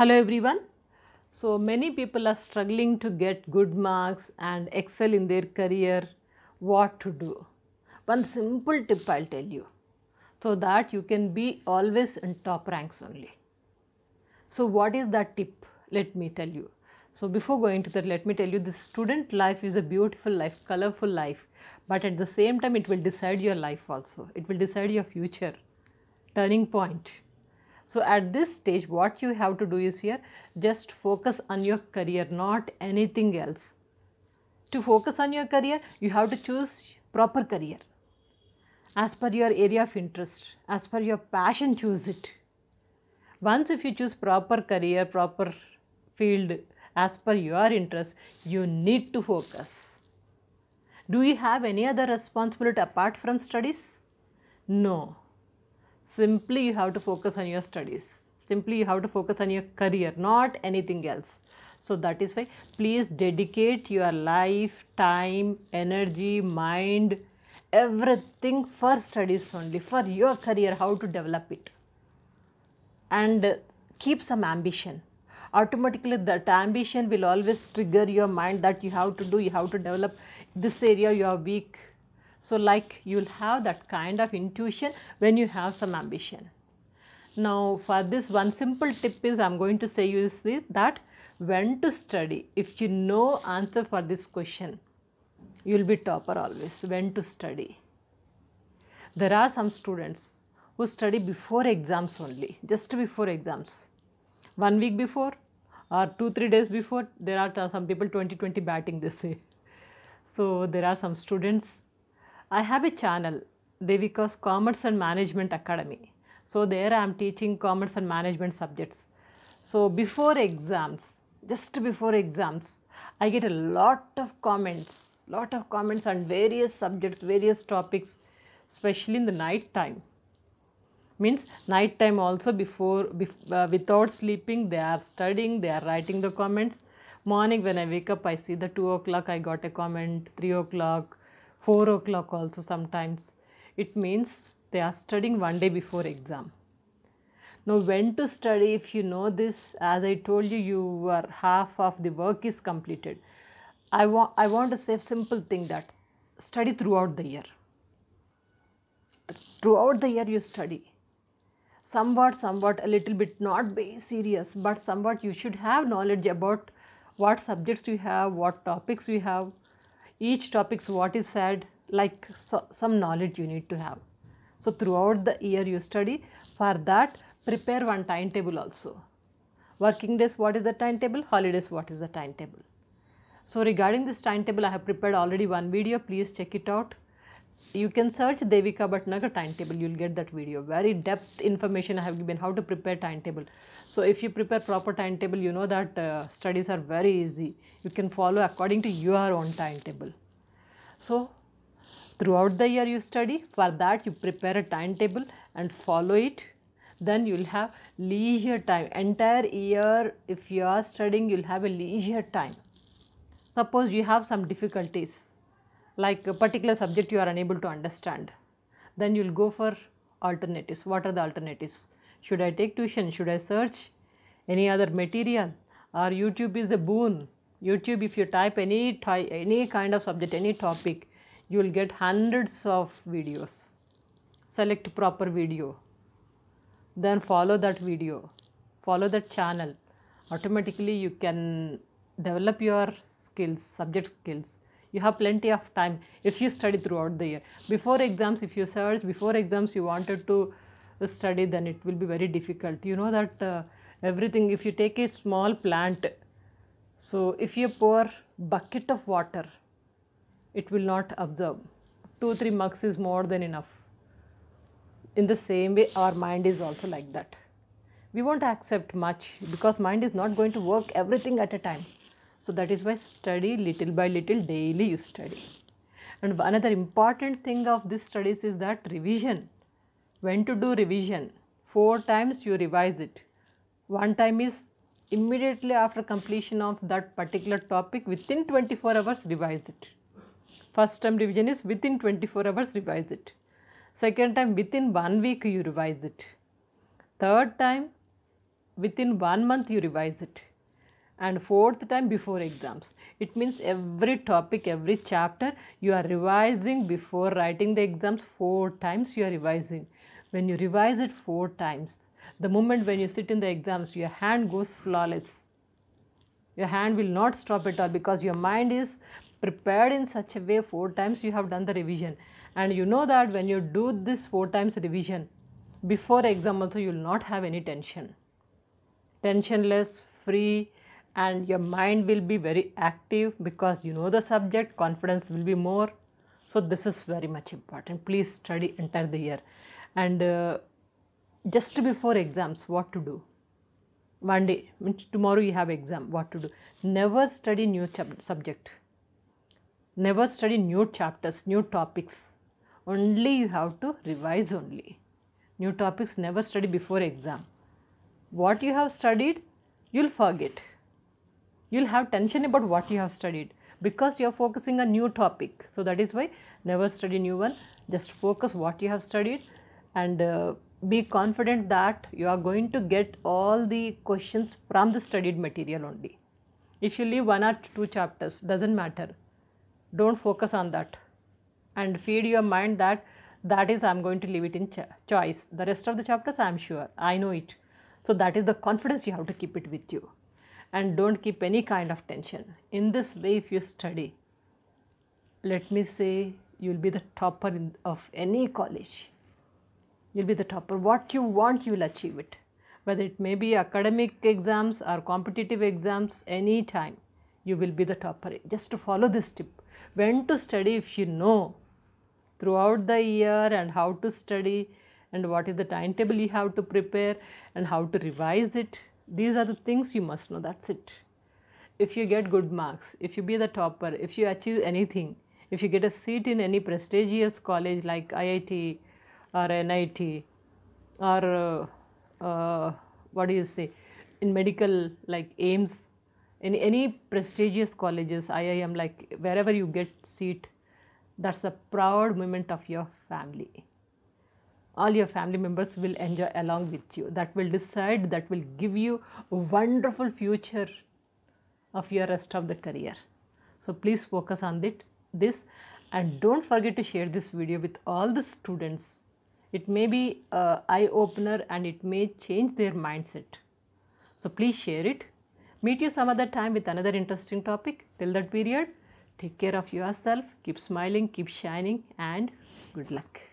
Hello everyone. So many people are struggling to get good marks and excel in their career. What to do? One simple tip I'll tell you so that you can be always in top ranks only. So what is that tip? Let me tell you. So before going to that, let me tell you the student life is a beautiful life, colorful life, but at the same time it will decide your life also. It will decide your future. Turning point. So at this stage what you have to do is here just focus on your career not anything else. To focus on your career you have to choose proper career as per your area of interest as per your passion choose it. Once if you choose proper career proper field as per your interest you need to focus. Do you have any other responsibility apart from studies? No. Simply you have to focus on your studies. Simply you have to focus on your career, not anything else. So that is why please dedicate your life, time, energy, mind, everything for studies only, for your career, how to develop it. And keep some ambition automatically that ambition will always trigger your mind that you have to do, you have to develop this area you are weak, so, like you will have that kind of intuition when you have some ambition. Now, for this one simple tip is I am going to say you is this, that when to study. If you know answer for this question, you will be topper always, when to study. There are some students who study before exams only, just before exams. One week before or two, three days before, there are some people 20-20 batting they say. So, there are some students I have a channel, Devika's Commerce and Management Academy. So there I am teaching commerce and management subjects. So before exams, just before exams, I get a lot of comments, lot of comments on various subjects, various topics, especially in the night time. Means night time also before, uh, without sleeping, they are studying, they are writing the comments. Morning when I wake up, I see the 2 o'clock, I got a comment, 3 o'clock, 4 o'clock also sometimes. It means they are studying one day before exam. Now when to study if you know this as I told you you are half of the work is completed. I want I want to say simple thing that study throughout the year. Throughout the year you study. Somewhat somewhat a little bit not very serious but somewhat you should have knowledge about what subjects we have, what topics we have each topics what is said like so, some knowledge you need to have so throughout the year you study for that prepare one timetable also working days what is the timetable holidays what is the timetable so regarding this timetable i have prepared already one video please check it out you can search Devika Bhatnagar timetable, you will get that video. Very depth information I have given how to prepare timetable. So if you prepare proper timetable, you know that uh, studies are very easy. You can follow according to your own timetable. So throughout the year you study, for that you prepare a timetable and follow it. Then you will have leisure time. Entire year if you are studying, you will have a leisure time. Suppose you have some difficulties like a particular subject you are unable to understand, then you will go for alternatives. What are the alternatives? Should I take tuition? Should I search any other material? Or YouTube is a boon. YouTube, if you type any, any kind of subject, any topic, you will get hundreds of videos. Select proper video, then follow that video, follow that channel. Automatically, you can develop your skills, subject skills you have plenty of time if you study throughout the year. Before exams, if you search, before exams you wanted to study, then it will be very difficult. You know that uh, everything, if you take a small plant, so if you pour bucket of water, it will not absorb. 2-3 mugs is more than enough. In the same way, our mind is also like that. We won't accept much because mind is not going to work everything at a time. So that is why study little by little daily you study. And another important thing of this studies is that revision. When to do revision? Four times you revise it. One time is immediately after completion of that particular topic within 24 hours revise it. First time revision is within 24 hours revise it. Second time within one week you revise it. Third time within one month you revise it and fourth time before exams. It means every topic, every chapter you are revising before writing the exams four times you are revising. When you revise it four times, the moment when you sit in the exams, your hand goes flawless. Your hand will not stop at all because your mind is prepared in such a way four times you have done the revision. And you know that when you do this four times revision, before exam also you will not have any tension. Tensionless, free, and your mind will be very active because you know the subject confidence will be more so this is very much important please study entire the year and uh, just before exams what to do one day means tomorrow you have exam what to do never study new subject never study new chapters new topics only you have to revise only new topics never study before exam what you have studied you'll forget you'll have tension about what you have studied because you are focusing on new topic. So that is why never study new one, just focus what you have studied and uh, be confident that you are going to get all the questions from the studied material only. If you leave one or two chapters, doesn't matter. Don't focus on that and feed your mind that that is I am going to leave it in cho choice. The rest of the chapters I am sure, I know it. So that is the confidence you have to keep it with you and don't keep any kind of tension. In this way, if you study, let me say you will be the topper in, of any college. You will be the topper. What you want, you will achieve it. Whether it may be academic exams or competitive exams, any time you will be the topper. Just to follow this tip. When to study, if you know throughout the year and how to study and what is the timetable you have to prepare and how to revise it these are the things you must know. That's it. If you get good marks, if you be the topper, if you achieve anything, if you get a seat in any prestigious college like IIT or NIT or uh, uh, what do you say, in medical like AIMS, in any prestigious colleges, IIM, like wherever you get seat, that's a proud moment of your family all your family members will enjoy along with you. That will decide, that will give you a wonderful future of your rest of the career. So please focus on it, this and don't forget to share this video with all the students. It may be eye-opener and it may change their mindset. So please share it. Meet you some other time with another interesting topic. Till that period, take care of yourself, keep smiling, keep shining and good luck.